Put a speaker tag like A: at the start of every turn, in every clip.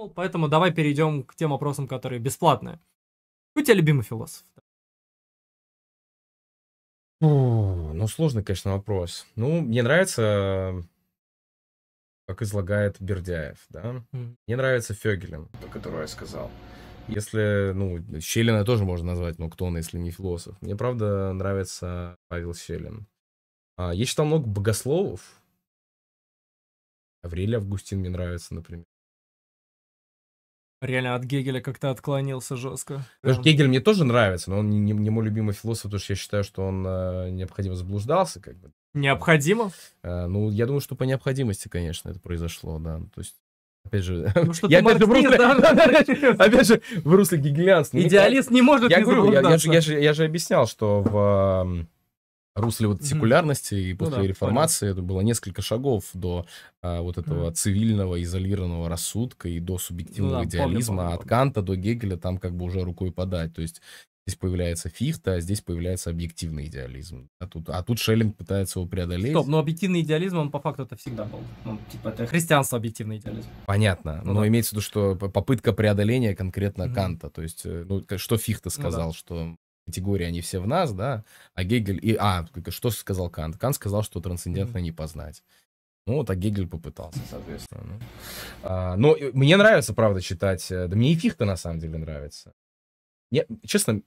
A: придумал, поэтому давай перейдем к тем вопросам, которые бесплатные. Кто у тебя любимый философ?
B: Фу, ну, сложный, конечно, вопрос. Ну, мне нравится, как излагает Бердяев, да? Mm. Мне нравится Фёгелем, про которого я сказал. Если, ну, Щелина тоже можно назвать, но кто он, если не философ? Мне, правда, нравится Павел Щелин. А, я читал много богословов. Аврелий Августин мне нравится, например.
A: Реально от Гегеля как-то отклонился жестко. Потому
B: что Гегель мне тоже нравится, но он не, не мой любимый философ, потому что я считаю, что он э, необходимо заблуждался, как бы.
A: Необходимо?
B: Э, ну, я думаю, что по необходимости, конечно, это произошло, да. Ну, то есть Опять же, ну, я опять же, в русле гигелианства. Ну, Идеалист не может говорю, я же объяснял, что в эм, русле вот секулярности mm-hmm. и ну после ну, да, реформации понятно. это было несколько шагов до а, вот этого mm-hmm. цивильного изолированного рассудка и до субъективного ну, да, идеализма помню, а помню, от Канта до Гегеля там как бы уже рукой подать то есть здесь появляется Фихта а здесь появляется объективный идеализм а тут а тут Шеллинг пытается его преодолеть Стоп,
A: но объективный идеализм он по факту это всегда был ну, типа это христианство объективный идеализм
B: понятно ну, но да. имеется в виду что попытка преодоления конкретно mm-hmm. Канта то есть э, ну что Фихта сказал ну, да. что категории, они все в нас, да, а Гегель... И, а, что сказал Кант? Кант сказал, что трансцендентно не познать. Ну вот, а Гегель попытался, соответственно. Ну. А, но мне нравится, правда, читать... Э, да мне и Фихта, на самом деле, нравится. Я, честно,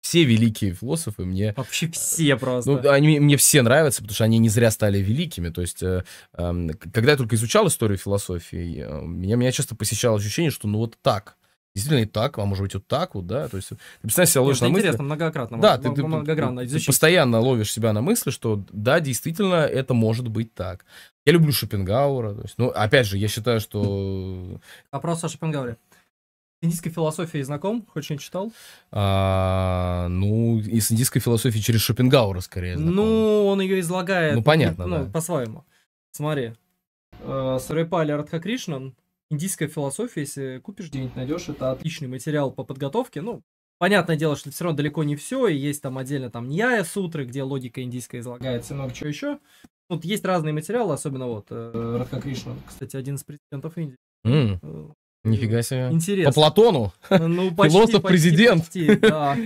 B: все великие философы мне... Вообще э, все ну, просто. Ну, они мне все нравятся, потому что они не зря стали великими. То есть, э, э, когда я только изучал историю философии, э, меня, меня часто посещало ощущение, что ну вот так действительно и так, а может быть вот так вот, да, то есть ты представляешь себя ловишь Это на мысли. интересно, многократно. Да, ты, ты, многогранно ты, постоянно ловишь себя на мысли, что да, действительно это может быть так. Я люблю Шопенгаура, то есть, ну, опять же, я считаю, что... Вопрос
A: а о Шопенгауэре. С индийской философией знаком? Хоть не читал?
B: А, ну, и с индийской философией через Шопенгаура скорее знаком.
A: Ну, он ее излагает. Ну, понятно, Ну, да. по-своему. Смотри. Э, Сарайпали Радхакришнан индийская философия, если купишь где-нибудь, найдешь, это отличный материал по подготовке. Ну, понятное дело, что все равно далеко не все, и есть там отдельно там Ньяя сутры, где логика индийская излагается, много чего еще. Вот есть разные материалы, особенно вот э, Радха Кришна, кстати, один из президентов Индии.
B: Mm. Нифига себе. Интересно. По Платону. Ну, ну почти, Философ-президент. Почти, да.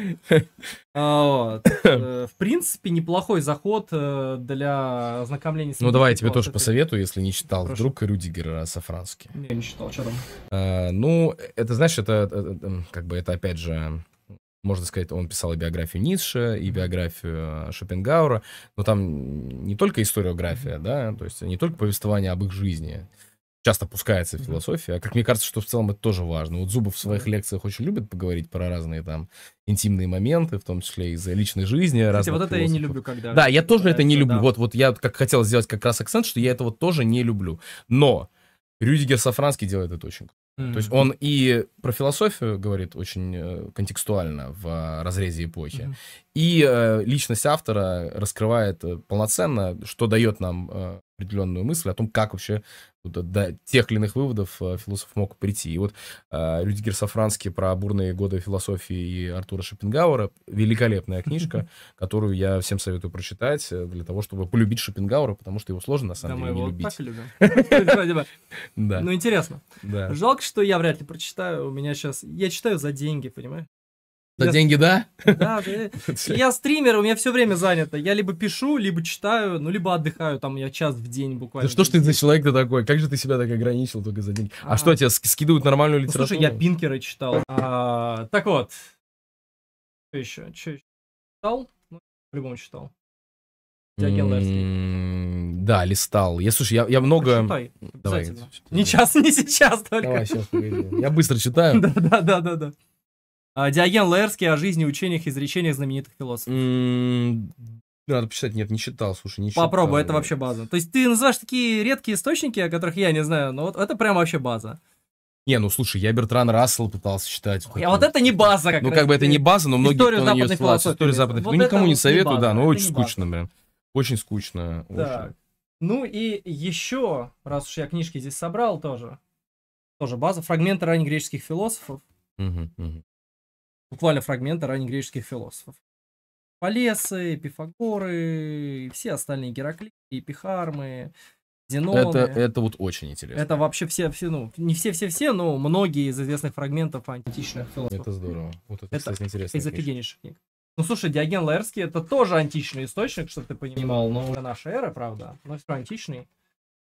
A: а, вот. Э, в принципе, неплохой заход э, для ознакомления с... Ну, давай я тебе тоже посоветую, если не читал. Прошу. Вдруг
B: Рюдигера Сафранский. Я не читал, что там? А, ну, это, знаешь, это, э, как бы, это, опять же, можно сказать, он писал и биографию Ницше, и биографию а, Шопенгаура, но там не только историография, да, то есть не только повествование об их жизни, часто пускается философия. А как мне кажется, что в целом это тоже важно. Вот Зубов в своих лекциях очень любит поговорить про разные там интимные моменты, в том числе из личной жизни. Кстати, вот это философов. я не люблю, когда... Да, я тоже это не люблю. Да. Вот, вот я как хотел сделать как раз акцент, что я этого тоже не люблю. Но Рюдигер Сафранский делает это очень круто. Mm-hmm. То есть он и про философию говорит очень э, контекстуально в а, разрезе эпохи, mm-hmm. и э, личность автора раскрывает э, полноценно, что дает нам определенную мысль о том, как вообще до тех или иных выводов э, философ мог прийти. И вот э, Рюдигер Сафранский про бурные годы философии и Артура Шопенгауэра великолепная книжка, которую я всем советую прочитать э, для того, чтобы полюбить Шопенгауэра, потому что его сложно на самом да, деле не
A: любить. Ну, интересно. Жалко, что я вряд ли прочитаю. У меня сейчас... Я читаю за деньги, понимаешь? На я... деньги, да? Да, я стример, у меня все время занято. Я либо пишу, либо читаю, ну, либо отдыхаю, там, я час в день буквально. Да что ж
B: ты за человек-то такой? Как же ты себя так ограничил только за деньги? А, а. что, тебе скидывают нормальную ну, литературу? слушай, я
A: пинкеры читал. А, так вот. Что еще? Что еще? Читал? Ну, по-любому читал.
B: М-м, да, листал. Я, слушай, я, я ну, много... Давай.
A: Не час, не сейчас только. Давай, сейчас,
B: Я быстро читаю.
A: Да-да-да-да. А, Диоген Лаэрский о жизни, учениях, и изречениях знаменитых философов. Надо почитать, нет, не читал, слушай, не читал. Попробуй, это вообще база. То есть ты называешь такие редкие источники, о которых я не знаю, но вот это прям вообще база.
B: Не, ну слушай, я Бертран Рассел пытался читать. Ой, а вот это не база как Ну раз. как бы это не база, но многие Историю кто на нее ссылаются. Историю западных. Вот никому не советую, не база, да, но очень скучно, блин. Очень скучно. Да.
A: Очень. Ну и еще, раз уж я книжки здесь собрал тоже, тоже база, фрагменты раннегреческих философов. Угу, угу буквально фрагменты раннегреческих философов. Полесы, Пифагоры, все остальные Гераклиты, Эпихармы, Зеноны. Это, это вот очень интересно. Это вообще все, все, ну, не все-все-все, но многие из известных фрагментов античных философов. Это здорово. Вот это, это кстати, интересно. Из офигеннейших книг. Ну, слушай, Диоген Лаэрский это тоже античный источник, чтобы ты понимал, но ну, это наша эра, правда, но все античный.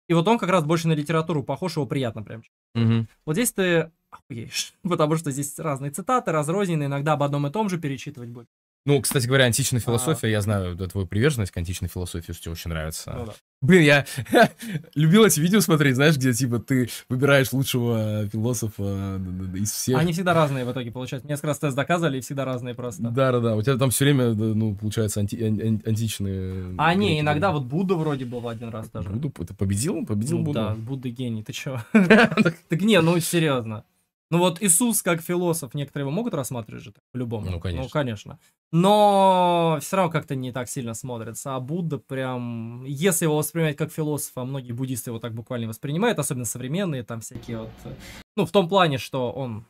A: И вот он как раз больше на литературу похож, его приятно прям. Угу. Вот здесь ты охуеешь. Потому что здесь разные цитаты, разрозненные, иногда об одном и том же перечитывать будет.
B: Ну, кстати говоря, античная а. философия, а... я знаю да, твою приверженность к античной философии, что тебе очень нравится. Ну, да. Блин, я любил эти видео смотреть, знаешь, где типа ты выбираешь лучшего философа из всех. Они всегда разные
A: в итоге получаются. Несколько раз тест доказывали, и всегда разные просто.
B: Да-да-да, у тебя там все время, ну, получается, анти ан античные... А, не, иногда
A: вот Будда вроде был один раз даже. Будда, ты победил? Победил ну, Будда? Да, Будда гений, ты чё? Так не, ну серьезно. Ну вот Иисус как философ, некоторые его могут рассматривать же по-любому. Ну, конечно. Ну, конечно. Но все равно как-то не так сильно смотрится. А Будда прям, если его воспринимать как философа, а многие буддисты его так буквально воспринимают, особенно современные, там всякие вот... Э, ну, в том плане, что он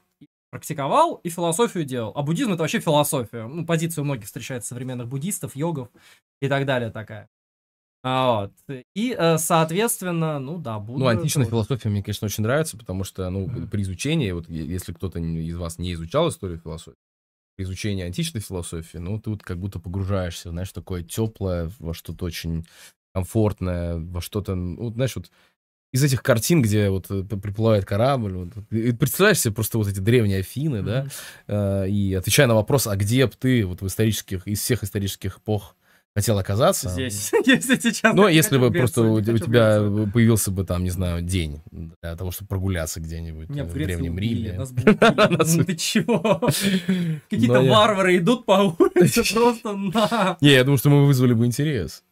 A: практиковал и философию делал. А буддизм это вообще философия. Ну, позицию многих встречает современных буддистов, йогов и так далее такая. А, вот. И, э, соответственно, ну да, ну, буду... Ну, античная тоже.
B: философия мне, конечно, очень нравится, потому что, ну, mm-hmm. при изучении, вот если кто-то из вас не изучал историю философии, при изучении античной философии, ну, ты вот как будто погружаешься, знаешь, такое теплое, во что-то очень комфортное, во что-то, ну, знаешь, вот из этих картин, где вот э, приплывает корабль, вот, представляешь себе просто вот эти древние Афины, mm-hmm. да, э, и отвечая на вопрос, а где ты вот в исторических, из всех исторических эпох хотел оказаться. Здесь,
A: если сейчас. Но если бы просто у, тебя
B: появился бы там, не знаю, день для того, чтобы прогуляться где-нибудь в Древнем Риме. Ну ты
A: чего? Какие-то варвары идут по улице просто на...
B: Не, я думаю, что мы вызвали бы интерес.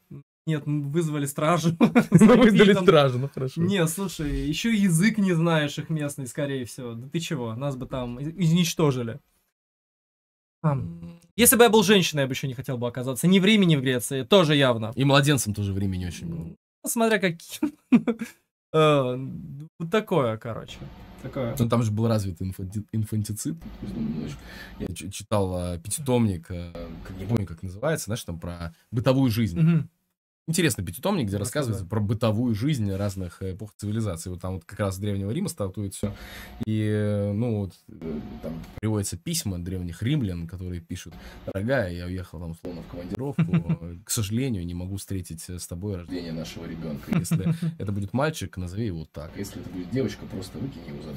A: Нет, вызвали стражу. Мы вызвали стражу, ну хорошо. Не, слушай, еще язык не знаешь их местный, скорее всего. Да ты чего? Нас бы там изничтожили. А, если бы я был женщиной, я бы еще не хотел бы оказаться. Ни времени в Греции, тоже явно. И младенцем тоже времени очень было. Ну, смотря каким. Э, вот такое, короче. Такое. Ну, там же
B: был развит инфанти... инфантицид. Я читал э, пятитомник, не э, помню, как называется, знаешь, там про бытовую жизнь интересный пятитомник, где рассказывается про бытовую жизнь разных э, эпох цивилизаций. Вот там вот как раз Древнего Рима стартует все. И, э, ну, вот, э, там приводятся письма древних римлян, которые пишут, дорогая, я уехал там условно в командировку, к сожалению, не могу встретить с тобой рождение нашего ребенка. Если это будет мальчик, назови его так. Если это будет девочка, просто выкинь его за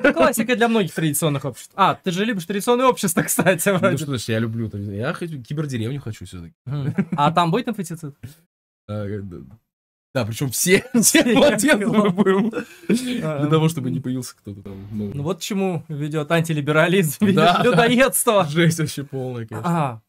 A: дверь. классика для многих традиционных обществ. А, ты же любишь традиционное общество, кстати. Ну что
B: значит, я люблю. Я кибердеревню хочу все-таки.
A: А там будет амфитеатр? этот. А, э, да, причем все, все платят любым. А, Для того, чтобы не появился кто-то там. Ну вот чему ведет антилиберализм, ведет людоедство. Жесть вообще полная, конечно. А,